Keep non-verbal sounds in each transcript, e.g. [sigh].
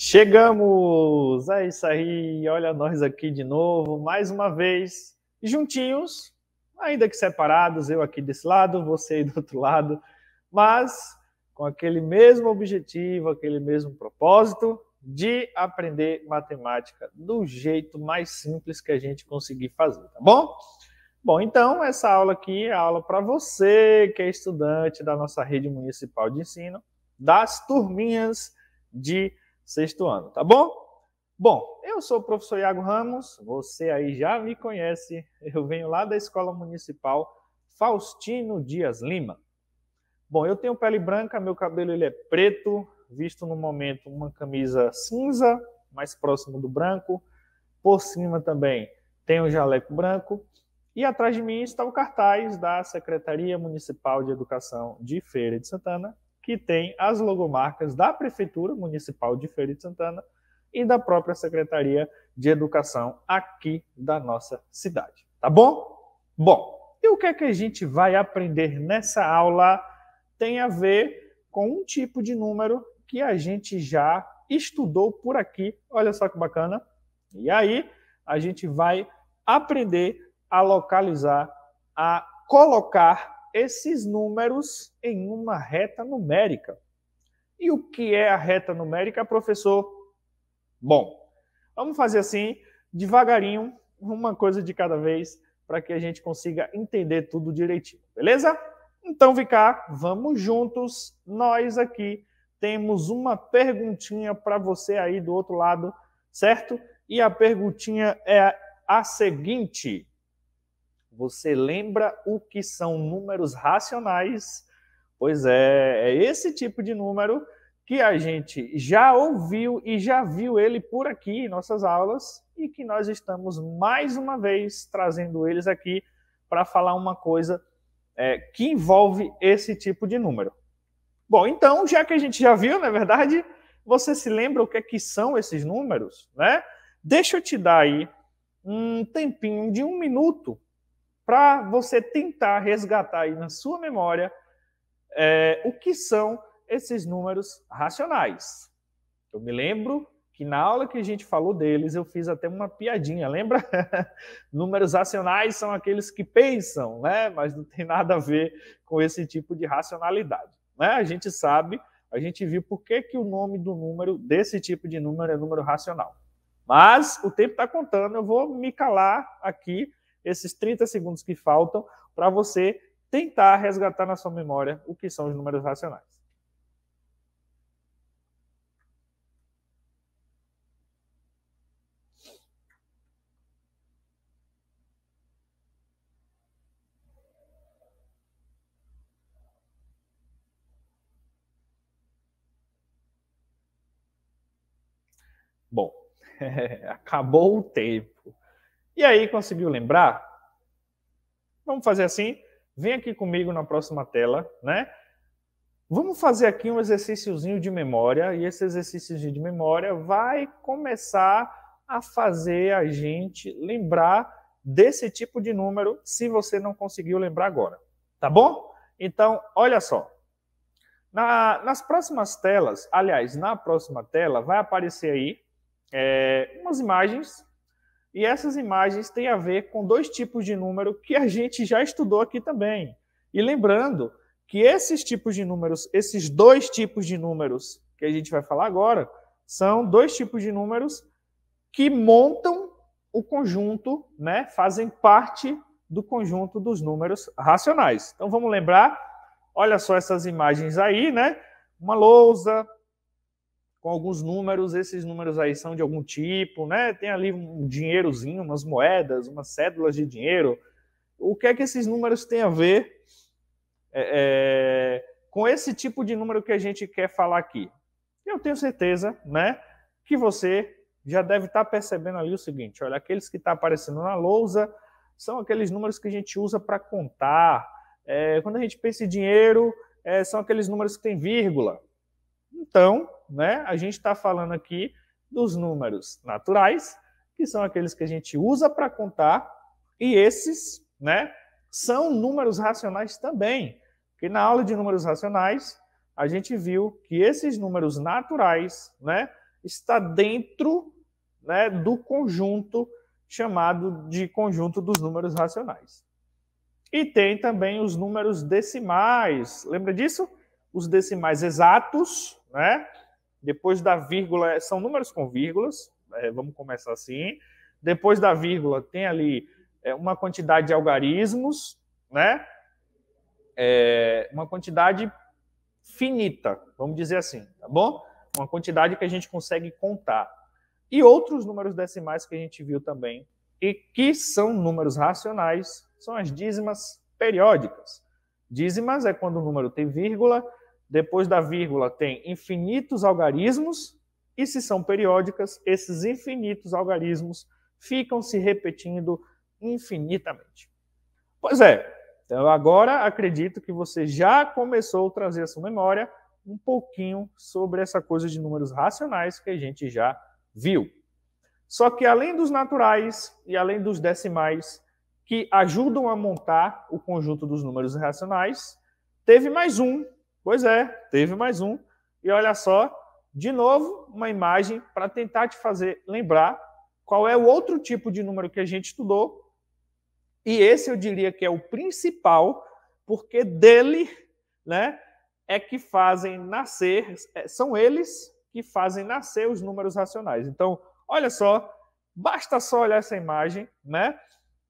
Chegamos! É isso aí, olha nós aqui de novo, mais uma vez, juntinhos, ainda que separados, eu aqui desse lado, você aí do outro lado, mas com aquele mesmo objetivo, aquele mesmo propósito de aprender matemática do jeito mais simples que a gente conseguir fazer, tá bom? Bom, então essa aula aqui é a aula para você que é estudante da nossa rede municipal de ensino, das turminhas de sexto ano, tá bom? Bom, eu sou o professor Iago Ramos, você aí já me conhece, eu venho lá da Escola Municipal Faustino Dias Lima. Bom, eu tenho pele branca, meu cabelo ele é preto, visto no momento uma camisa cinza, mais próximo do branco, por cima também tem um jaleco branco, e atrás de mim está o cartaz da Secretaria Municipal de Educação de Feira de Santana, que tem as logomarcas da Prefeitura Municipal de Feira de Santana e da própria Secretaria de Educação aqui da nossa cidade. Tá bom? Bom, e o que é que a gente vai aprender nessa aula tem a ver com um tipo de número que a gente já estudou por aqui. Olha só que bacana. E aí, a gente vai aprender a localizar, a colocar esses números em uma reta numérica. E o que é a reta numérica, professor? Bom, vamos fazer assim, devagarinho, uma coisa de cada vez, para que a gente consiga entender tudo direitinho, beleza? Então, cá, vamos juntos. Nós aqui temos uma perguntinha para você aí do outro lado, certo? E a perguntinha é a seguinte: você lembra o que são números racionais? Pois é, é esse tipo de número que a gente já ouviu e já viu ele por aqui em nossas aulas e que nós estamos mais uma vez trazendo eles aqui para falar uma coisa é, que envolve esse tipo de número. Bom, então, já que a gente já viu, na é verdade, você se lembra o que, é que são esses números, né? Deixa eu te dar aí um tempinho de um minuto para você tentar resgatar aí na sua memória é, o que são esses números racionais. Eu me lembro que na aula que a gente falou deles, eu fiz até uma piadinha, lembra? [laughs] números racionais são aqueles que pensam, né? Mas não tem nada a ver com esse tipo de racionalidade. Né? A gente sabe, a gente viu por que, que o nome do número, desse tipo de número, é número racional. Mas o tempo está contando, eu vou me calar aqui esses 30 segundos que faltam para você tentar resgatar na sua memória o que são os números racionais. Bom, [laughs] acabou o tempo. E aí, conseguiu lembrar? Vamos fazer assim? Vem aqui comigo na próxima tela, né? Vamos fazer aqui um exercíciozinho de memória, e esse exercíciozinho de memória vai começar a fazer a gente lembrar desse tipo de número, se você não conseguiu lembrar agora, tá bom? Então, olha só. Na, nas próximas telas, aliás, na próxima tela, vai aparecer aí é, umas imagens e essas imagens têm a ver com dois tipos de número que a gente já estudou aqui também. E lembrando que esses tipos de números, esses dois tipos de números que a gente vai falar agora, são dois tipos de números que montam o conjunto, né, fazem parte do conjunto dos números racionais. Então vamos lembrar, olha só essas imagens aí, né? Uma lousa, com alguns números, esses números aí são de algum tipo, né? Tem ali um dinheirozinho, umas moedas, umas cédulas de dinheiro. O que é que esses números têm a ver é, é, com esse tipo de número que a gente quer falar aqui? Eu tenho certeza, né, que você já deve estar tá percebendo ali o seguinte: olha, aqueles que estão tá aparecendo na lousa são aqueles números que a gente usa para contar. É, quando a gente pensa em dinheiro, é, são aqueles números que tem vírgula. Então, né? A gente está falando aqui dos números naturais, que são aqueles que a gente usa para contar, e esses, né, são números racionais também. Que na aula de números racionais, a gente viu que esses números naturais, né, está dentro, né, do conjunto chamado de conjunto dos números racionais. E tem também os números decimais. Lembra disso? Os decimais exatos, né? Depois da vírgula, é, são números com vírgulas, é, vamos começar assim. Depois da vírgula, tem ali é, uma quantidade de algarismos, né? É, uma quantidade finita, vamos dizer assim, tá bom? Uma quantidade que a gente consegue contar. E outros números decimais que a gente viu também, e que são números racionais, são as dízimas periódicas. Dízimas é quando o número tem vírgula depois da vírgula tem infinitos algarismos, e se são periódicas, esses infinitos algarismos ficam se repetindo infinitamente. Pois é, então agora acredito que você já começou a trazer a sua memória um pouquinho sobre essa coisa de números racionais que a gente já viu. Só que além dos naturais e além dos decimais, que ajudam a montar o conjunto dos números racionais, teve mais um Pois é, teve mais um. E olha só, de novo, uma imagem para tentar te fazer lembrar qual é o outro tipo de número que a gente estudou. E esse eu diria que é o principal, porque dele, né, é que fazem nascer, é, são eles que fazem nascer os números racionais. Então, olha só, basta só olhar essa imagem, né?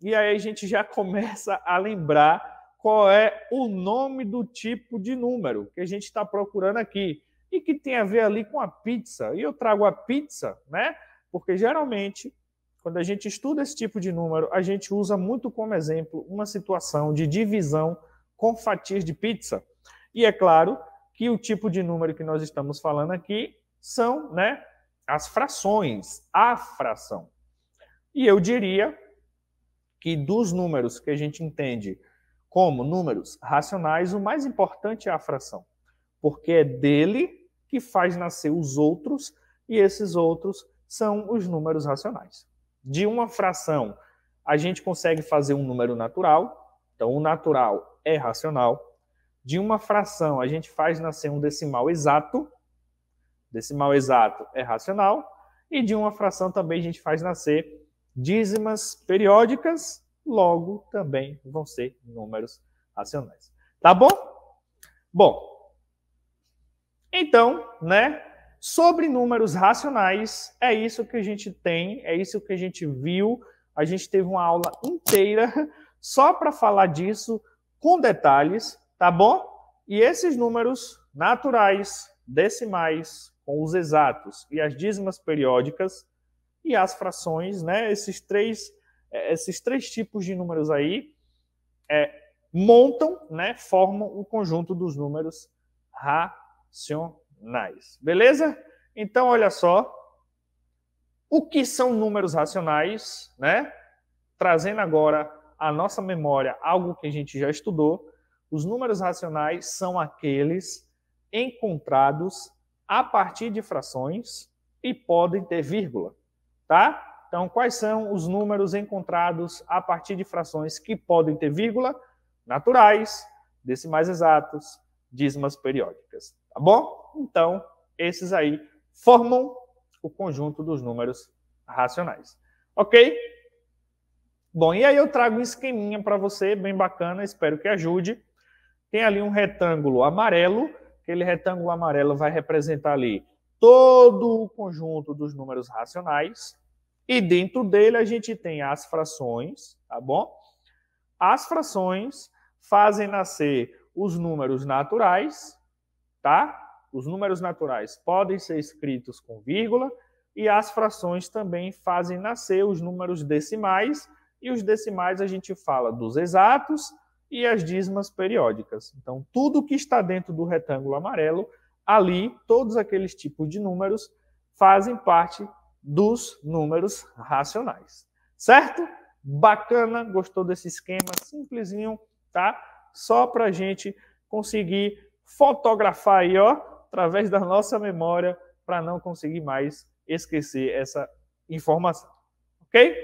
E aí a gente já [laughs] começa a lembrar qual é o nome do tipo de número que a gente está procurando aqui e que tem a ver ali com a pizza. E eu trago a pizza, né? Porque geralmente, quando a gente estuda esse tipo de número, a gente usa muito como exemplo uma situação de divisão com fatias de pizza. E é claro que o tipo de número que nós estamos falando aqui são, né, as frações, a fração. E eu diria que dos números que a gente entende como números racionais, o mais importante é a fração, porque é dele que faz nascer os outros, e esses outros são os números racionais. De uma fração, a gente consegue fazer um número natural, então o natural é racional. De uma fração, a gente faz nascer um decimal exato, decimal exato é racional, e de uma fração também a gente faz nascer dízimas periódicas logo também vão ser números racionais. Tá bom? Bom, então, né? Sobre números racionais, é isso que a gente tem, é isso que a gente viu. A gente teve uma aula inteira [laughs] só para falar disso com detalhes, tá bom? E esses números naturais, decimais, com os exatos e as dízimas periódicas e as frações, né? Esses três é, esses três tipos de números aí é, montam, né, formam o um conjunto dos números racionais. Beleza? Então, olha só. O que são números racionais, né? Trazendo agora à nossa memória algo que a gente já estudou. Os números racionais são aqueles encontrados a partir de frações e podem ter vírgula, tá? Então, quais são os números encontrados a partir de frações que podem ter vírgula, naturais, decimais exatos, dízimas periódicas, tá bom? Então, esses aí formam o conjunto dos números racionais, ok? Bom, e aí eu trago um esqueminha para você, bem bacana, espero que ajude. Tem ali um retângulo amarelo, aquele retângulo amarelo vai representar ali todo o conjunto dos números racionais, e dentro dele a gente tem as frações, tá bom? As frações fazem nascer os números naturais, tá? Os números naturais podem ser escritos com vírgula e as frações também fazem nascer os números decimais e os decimais a gente fala dos exatos e as dízimas periódicas. Então, tudo que está dentro do retângulo amarelo, ali, todos aqueles tipos de números fazem parte dos números racionais. Certo? Bacana, gostou desse esquema simplesinho, tá? Só para a gente conseguir fotografar aí, ó, através da nossa memória, para não conseguir mais esquecer essa informação. Ok?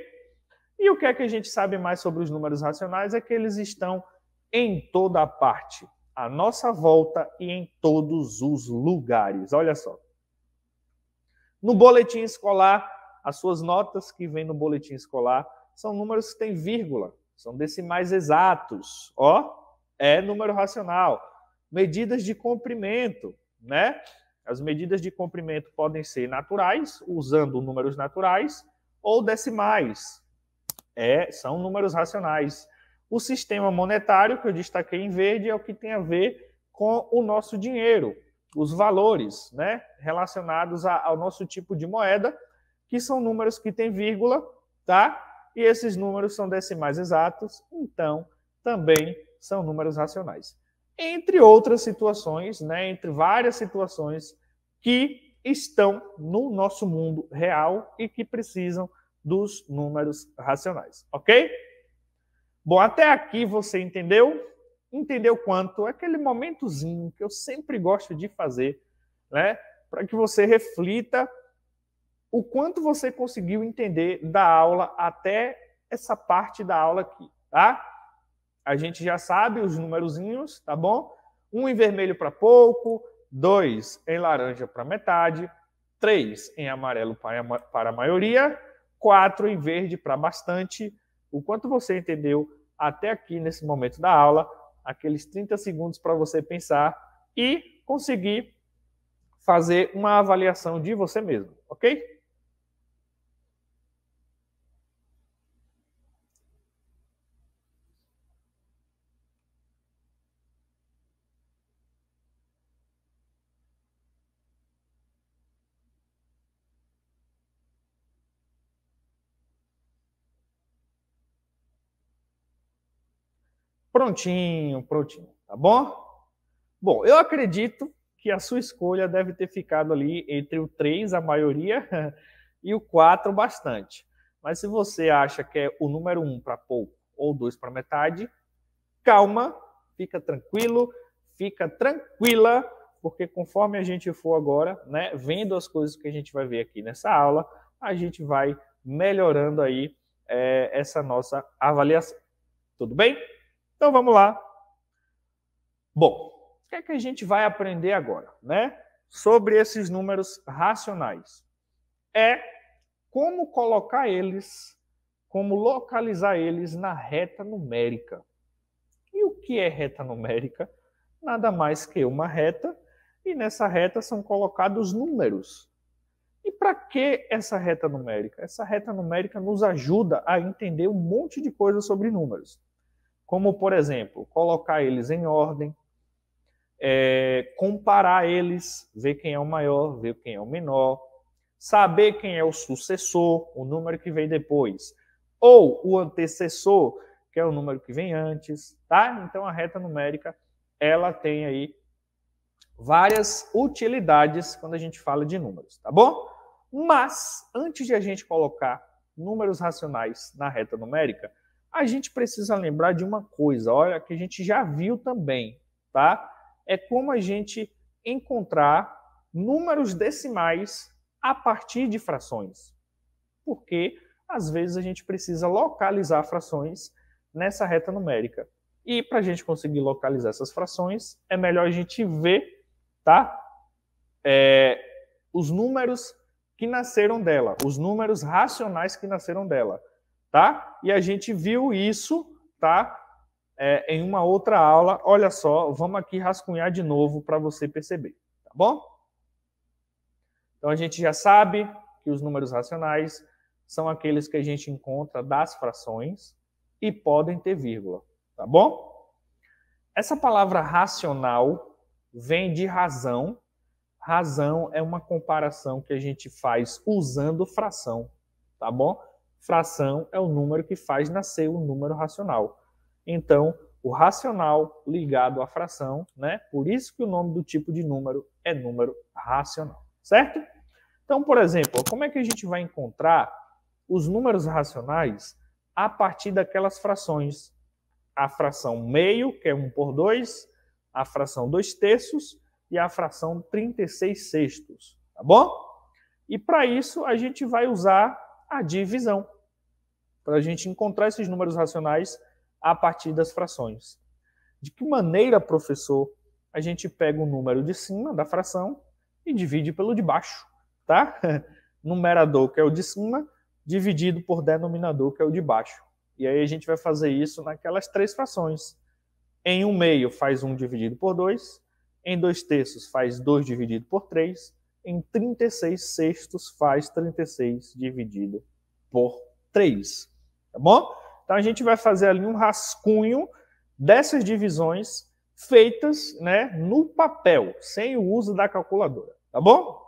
E o que é que a gente sabe mais sobre os números racionais é que eles estão em toda a parte, à nossa volta e em todos os lugares. Olha só. No boletim escolar, as suas notas que vêm no boletim escolar são números que têm vírgula, são decimais exatos. Ó, é número racional. Medidas de comprimento, né? As medidas de comprimento podem ser naturais, usando números naturais, ou decimais. É, são números racionais. O sistema monetário, que eu destaquei em verde, é o que tem a ver com o nosso dinheiro os valores né, relacionados a, ao nosso tipo de moeda, que são números que têm vírgula, tá? E esses números são decimais exatos, então também são números racionais. Entre outras situações, né, entre várias situações que estão no nosso mundo real e que precisam dos números racionais, ok? Bom, até aqui você entendeu? entender o quanto, é aquele momentozinho que eu sempre gosto de fazer, né? Para que você reflita o quanto você conseguiu entender da aula até essa parte da aula aqui, tá? A gente já sabe os numerozinhos, tá bom? Um em vermelho para pouco, dois em laranja para metade, três em amarelo para a maioria, quatro em verde para bastante. O quanto você entendeu até aqui nesse momento da aula, aqueles 30 segundos para você pensar e conseguir fazer uma avaliação de você mesmo, ok? Prontinho, prontinho, tá bom? Bom, eu acredito que a sua escolha deve ter ficado ali entre o 3, a maioria, [laughs] e o 4, bastante. Mas se você acha que é o número 1 para pouco ou 2 para metade, calma, fica tranquilo, fica tranquila, porque conforme a gente for agora, né, vendo as coisas que a gente vai ver aqui nessa aula, a gente vai melhorando aí é, essa nossa avaliação. Tudo bem? Então vamos lá. Bom, o que é que a gente vai aprender agora, né? Sobre esses números racionais. É como colocar eles, como localizar eles na reta numérica. E o que é reta numérica? Nada mais que uma reta, e nessa reta são colocados números. E para que essa reta numérica? Essa reta numérica nos ajuda a entender um monte de coisa sobre números como, por exemplo, colocar eles em ordem, é, comparar eles, ver quem é o maior, ver quem é o menor, saber quem é o sucessor, o número que vem depois, ou o antecessor, que é o número que vem antes, tá? Então a reta numérica ela tem aí várias utilidades quando a gente fala de números, tá bom? Mas antes de a gente colocar números racionais na reta numérica, a gente precisa lembrar de uma coisa, olha, que a gente já viu também, tá? É como a gente encontrar números decimais a partir de frações. Porque às vezes a gente precisa localizar frações nessa reta numérica. E para a gente conseguir localizar essas frações, é melhor a gente ver, tá? É, os números que nasceram dela, os números racionais que nasceram dela tá? E a gente viu isso, tá? É, em uma outra aula. Olha só, vamos aqui rascunhar de novo para você perceber, tá bom? Então a gente já sabe que os números racionais são aqueles que a gente encontra das frações e podem ter vírgula, tá bom? Essa palavra racional vem de razão. Razão é uma comparação que a gente faz usando fração, tá bom? Fração é o número que faz nascer o número racional. Então, o racional ligado à fração, né? Por isso que o nome do tipo de número é número racional, certo? Então, por exemplo, como é que a gente vai encontrar os números racionais a partir daquelas frações? A fração meio, que é 1 por 2, a fração 2 terços e a fração 36 sextos, tá bom? E para isso a gente vai usar a divisão para a gente encontrar esses números racionais a partir das frações. De que maneira, professor, a gente pega o número de cima da fração e divide pelo de baixo, tá? [laughs] Numerador, que é o de cima, dividido por denominador, que é o de baixo. E aí a gente vai fazer isso naquelas três frações. Em um meio faz um dividido por dois, em dois terços faz dois dividido por três, em 36 sextos faz 36 dividido por 3 tá bom? Então a gente vai fazer ali um rascunho dessas divisões feitas, né, no papel, sem o uso da calculadora, tá bom?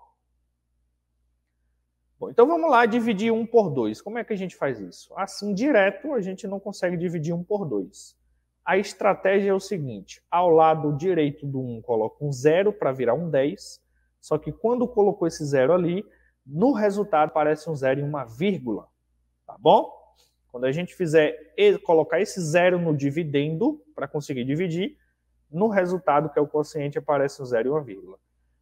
Bom, então vamos lá dividir 1 por 2. Como é que a gente faz isso? Assim, direto, a gente não consegue dividir 1 por 2. A estratégia é o seguinte, ao lado direito do 1 coloca um 0 para virar um 10, só que quando colocou esse 0 ali, no resultado parece um 0 e uma vírgula, tá bom? Quando a gente fizer colocar esse zero no dividendo para conseguir dividir, no resultado, que é o quociente, aparece um zero e uma vírgula.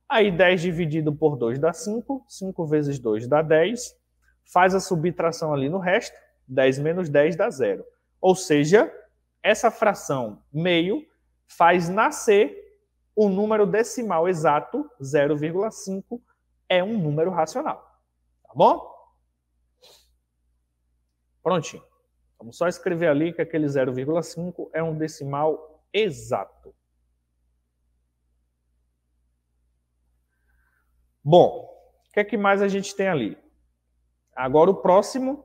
Aí 10 dividido por 2 dá 5, 5 vezes 2 dá 10, faz a subtração ali no resto, 10 menos 10 dá zero. Ou seja, essa fração meio faz nascer o número decimal exato, 0,5, é um número racional. Tá bom? Prontinho. Vamos só escrever ali que aquele 0,5 é um decimal exato. Bom, o que é que mais a gente tem ali? Agora o próximo,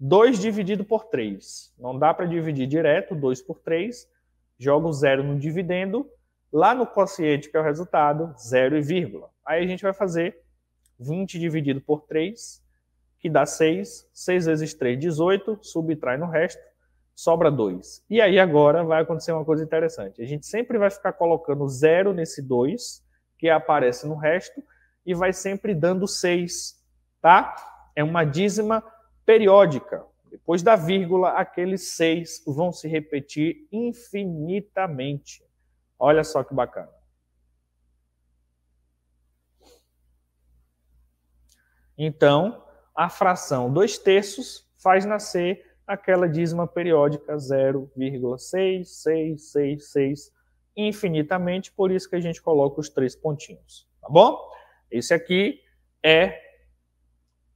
2 dividido por 3. Não dá para dividir direto, 2 por 3. Joga o zero no dividendo. Lá no quociente, que é o resultado, zero e vírgula. Aí a gente vai fazer 20 dividido por 3 que dá 6. 6 vezes 3, 18. Subtrai no resto, sobra 2. E aí agora vai acontecer uma coisa interessante. A gente sempre vai ficar colocando 0 nesse 2, que aparece no resto, e vai sempre dando 6, tá? É uma dízima periódica. Depois da vírgula, aqueles 6 vão se repetir infinitamente. Olha só que bacana. Então, a fração dois terços faz nascer aquela dízima periódica 0,6666 infinitamente, por isso que a gente coloca os três pontinhos, tá bom? Esse aqui é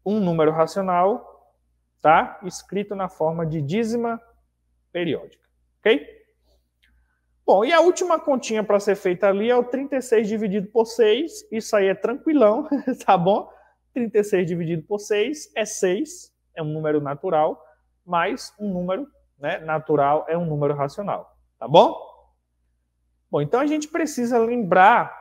um número racional, tá? Escrito na forma de dízima periódica, ok? Bom, e a última continha para ser feita ali é o 36 dividido por 6, isso aí é tranquilão, [laughs] tá bom? 36 dividido por 6 é 6, é um número natural, mais um número né, natural é um número racional. Tá bom? Bom, então a gente precisa lembrar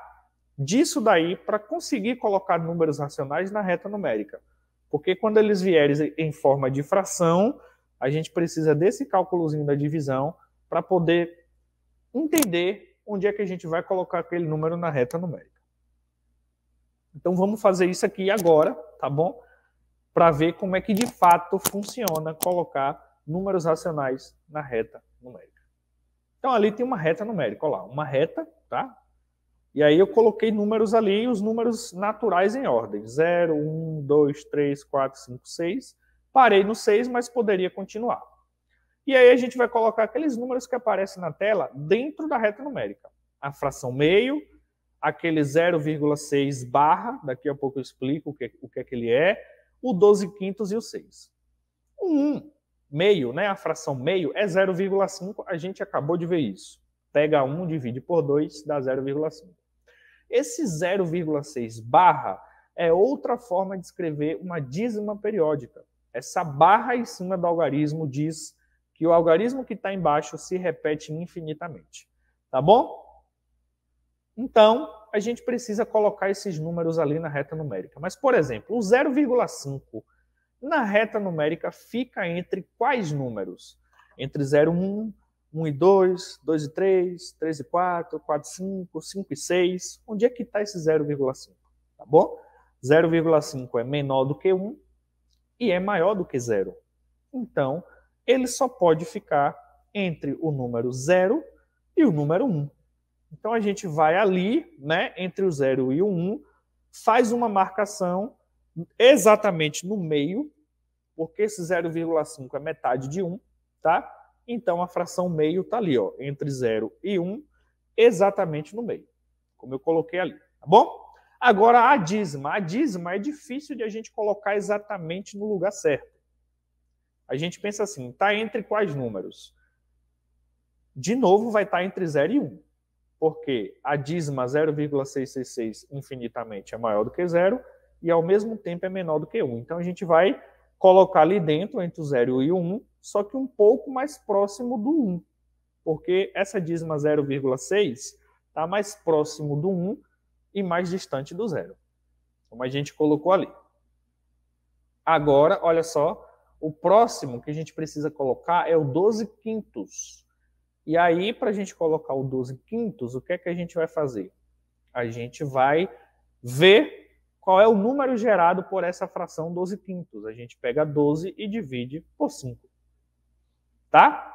disso daí para conseguir colocar números racionais na reta numérica. Porque quando eles vierem em forma de fração, a gente precisa desse cálculozinho da divisão para poder entender onde é que a gente vai colocar aquele número na reta numérica. Então vamos fazer isso aqui agora, tá bom? Para ver como é que de fato funciona colocar números racionais na reta numérica. Então ali tem uma reta numérica, olha lá, uma reta, tá? E aí eu coloquei números ali, os números naturais em ordem, 0, 1, 2, 3, 4, 5, 6. Parei no 6, mas poderia continuar. E aí a gente vai colocar aqueles números que aparecem na tela dentro da reta numérica. A fração meio, aquele 0,6 barra, daqui a pouco eu explico o que, o que é que ele é, o 12 quintos e o 6. O 1, meio, né, a fração meio, é 0,5, a gente acabou de ver isso. Pega 1, divide por 2, dá 0,5. Esse 0,6 barra é outra forma de escrever uma dízima periódica. Essa barra em cima do algarismo diz que o algarismo que está embaixo se repete infinitamente. Tá bom? Então, a gente precisa colocar esses números ali na reta numérica. Mas, por exemplo, o 0,5 na reta numérica fica entre quais números? Entre 0,1, 1 e 2, 2 e 3, 3 e 4, 4 e 5, 5 e 6. Onde é que está esse 0,5? Tá bom? 0,5 é menor do que 1 e é maior do que 0. Então, ele só pode ficar entre o número 0 e o número 1. Então a gente vai ali, né, entre o 0 e o 1, um, faz uma marcação exatamente no meio, porque esse 0,5 é metade de 1, um, tá? Então a fração meio está ali, ó, entre 0 e 1, um, exatamente no meio, como eu coloquei ali, tá bom? Agora a dízima. A dízima é difícil de a gente colocar exatamente no lugar certo. A gente pensa assim, está entre quais números? De novo vai estar tá entre 0 e 1. Um porque a dízima 0,666 infinitamente é maior do que zero e ao mesmo tempo é menor do que 1. Então a gente vai colocar ali dentro, entre o 0 e o 1, só que um pouco mais próximo do 1, porque essa dízima 0,6 está mais próximo do 1 e mais distante do zero, como a gente colocou ali. Agora, olha só, o próximo que a gente precisa colocar é o 12 quintos. E aí, para a gente colocar o 12 quintos, o que é que a gente vai fazer? A gente vai ver qual é o número gerado por essa fração 12 quintos. A gente pega 12 e divide por 5. Tá?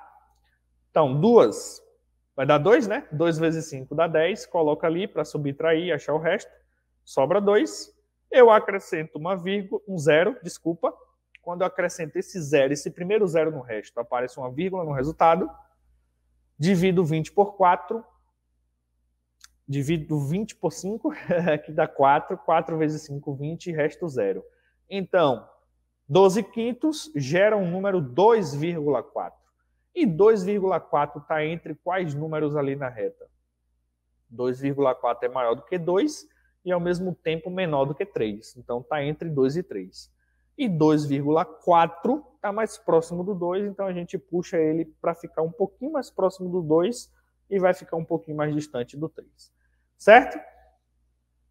Então, 2 Vai dar 2, né? 2 vezes 5 dá 10. Coloca ali para subtrair, e achar o resto. Sobra 2. Eu acrescento uma vírgula, um zero, desculpa. Quando eu acrescento esse zero, esse primeiro zero no resto, aparece uma vírgula no resultado Divido 20 por 4, divido 20 por 5, [laughs] que dá 4. 4 vezes 5, 20, resto zero. Então, 12 quintos gera um número 2,4. E 2,4 está entre quais números ali na reta? 2,4 é maior do que 2 e, ao mesmo tempo, menor do que 3. Então, está entre 2 e 3. E 2,4 está mais próximo do 2, então a gente puxa ele para ficar um pouquinho mais próximo do 2 e vai ficar um pouquinho mais distante do 3. Certo?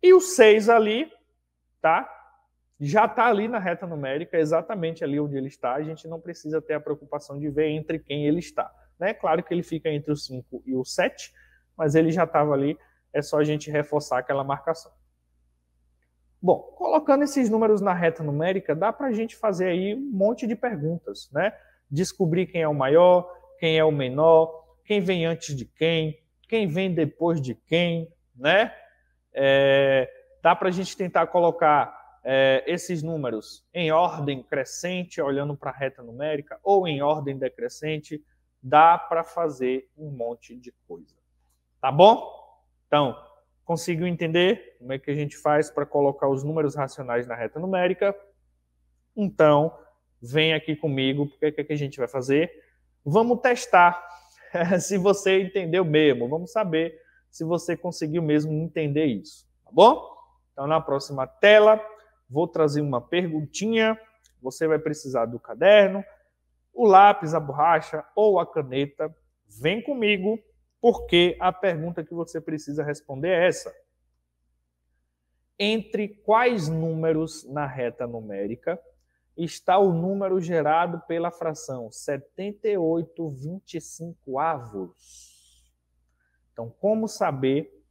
E o 6 ali, tá? Já está ali na reta numérica, é exatamente ali onde ele está. A gente não precisa ter a preocupação de ver entre quem ele está. Né? Claro que ele fica entre o 5 e o 7, mas ele já estava ali, é só a gente reforçar aquela marcação. Bom, colocando esses números na reta numérica, dá para a gente fazer aí um monte de perguntas, né? Descobrir quem é o maior, quem é o menor, quem vem antes de quem, quem vem depois de quem, né? É, dá para a gente tentar colocar é, esses números em ordem crescente, olhando para a reta numérica, ou em ordem decrescente, dá para fazer um monte de coisa. Tá bom? Então, conseguiu entender como é que a gente faz para colocar os números racionais na reta numérica. Então, vem aqui comigo, porque o que, é que a gente vai fazer? Vamos testar [laughs] se você entendeu mesmo, vamos saber se você conseguiu mesmo entender isso, tá bom? Então, na próxima tela, vou trazer uma perguntinha. Você vai precisar do caderno, o lápis, a borracha ou a caneta. Vem comigo porque a pergunta que você precisa responder é essa. Entre quais números na reta numérica está o número gerado pela fração 78,25 avos? Então, como saber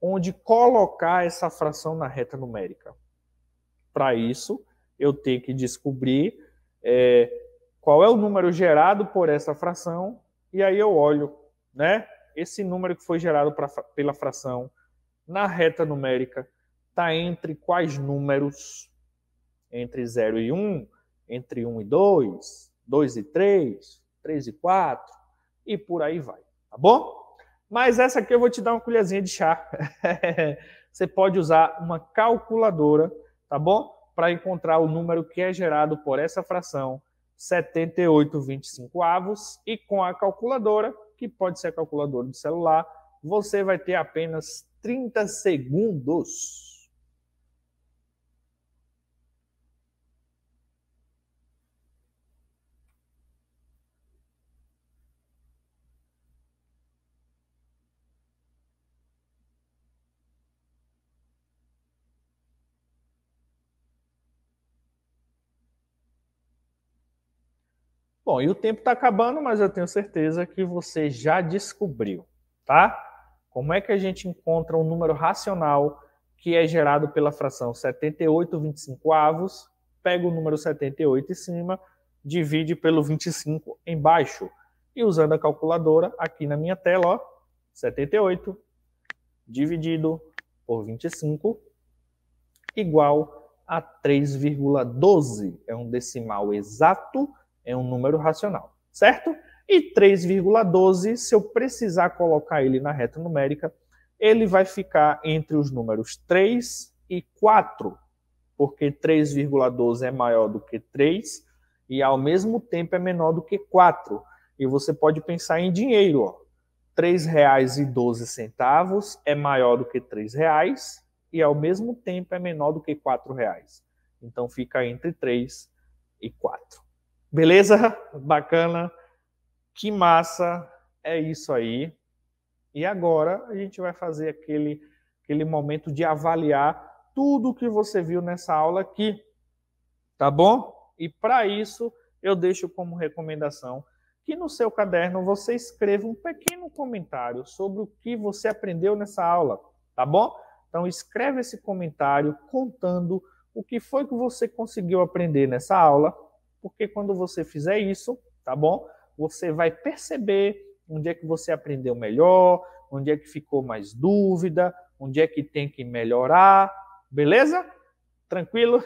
onde colocar essa fração na reta numérica? Para isso, eu tenho que descobrir é, qual é o número gerado por essa fração, e aí eu olho né? Esse número que foi gerado pra, pela fração na reta numérica está entre quais números? Entre 0 e 1, um, entre 1 um e 2, 2 e 3, 3 e 4 e por aí vai, tá bom? Mas essa aqui eu vou te dar uma colherzinha de chá. [laughs] Você pode usar uma calculadora, tá bom? Para encontrar o número que é gerado por essa fração, 78 25 avos, e com a calculadora que pode ser a calculadora do celular, você vai ter apenas 30 segundos Bom, e o tempo está acabando, mas eu tenho certeza que você já descobriu, tá? Como é que a gente encontra um número racional que é gerado pela fração 78 25 avos, pega o número 78 em cima, divide pelo 25 embaixo. E usando a calculadora, aqui na minha tela, ó, 78 dividido por 25 igual a 3,12. É um decimal exato é um número racional, certo? E 3,12, se eu precisar colocar ele na reta numérica, ele vai ficar entre os números 3 e 4, porque 3,12 é maior do que 3 e ao mesmo tempo é menor do que 4. E você pode pensar em dinheiro, ó. R$ 3,12 é maior do que R$ 3,00 e ao mesmo tempo é menor do que R$ 4,00. Então fica entre 3 e 4. Beleza? Bacana? Que massa! É isso aí. E agora a gente vai fazer aquele, aquele momento de avaliar tudo o que você viu nessa aula aqui. Tá bom? E para isso, eu deixo como recomendação que no seu caderno você escreva um pequeno comentário sobre o que você aprendeu nessa aula, tá bom? Então escreve esse comentário contando o que foi que você conseguiu aprender nessa aula porque quando você fizer isso, tá bom? Você vai perceber onde é que você aprendeu melhor, onde é que ficou mais dúvida, onde é que tem que melhorar, beleza? Tranquilo?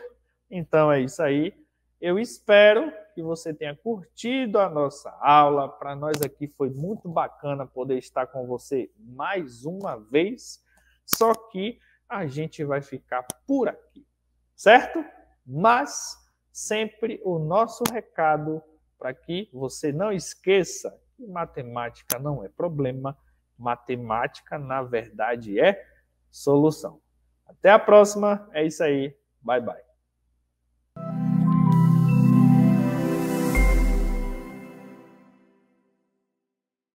Então é isso aí. Eu espero que você tenha curtido a nossa aula. Para nós aqui foi muito bacana poder estar com você mais uma vez. Só que a gente vai ficar por aqui, certo? Mas sempre o nosso recado para que você não esqueça que matemática não é problema, matemática, na verdade, é solução. Até a próxima, é isso aí, bye bye.